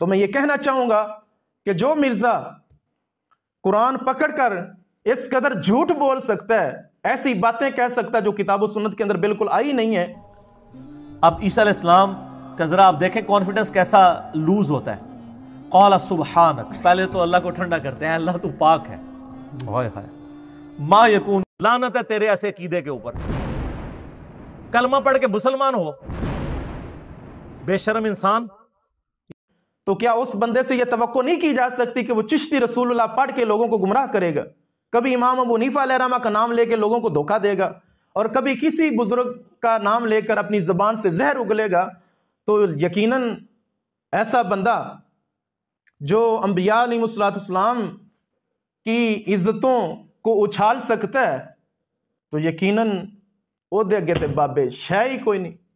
तो मैं ये कहना चाहूंगा कि जो मिर्जा कुरान पकड़कर इस कदर झूठ बोल सकता है ऐसी बातें कह सकता है जो किताब सुन्नत के अंदर बिल्कुल आई नहीं है अब ईसा इस्लाम का जरा आप देखें कॉन्फिडेंस कैसा लूज होता है कौला सुबह पहले तो अल्लाह को ठंडा करते हैं अल्लाह तो पाक है माँ यकून लानत है तेरे ऐसे कीदे के ऊपर कलमा पढ़ के मुसलमान हो बेशरम इंसान तो क्या उस बंदे से यह तो नहीं की जा सकती कि वो चिश्ती रसूलुल्लाह पढ़ के लोगों को गुमराह करेगा कभी इमाम अबू नीफा अलहरामा का नाम लेकर लोगों को धोखा देगा और कभी किसी बुज़ुर्ग का नाम लेकर अपनी ज़बान से जहर उगलेगा तो यकीन ऐसा बंदा जो अम्बिया की इज़्ज़तों को उछाल सकता है तो यकीन अगे तो बाबे शह ही कोई नहीं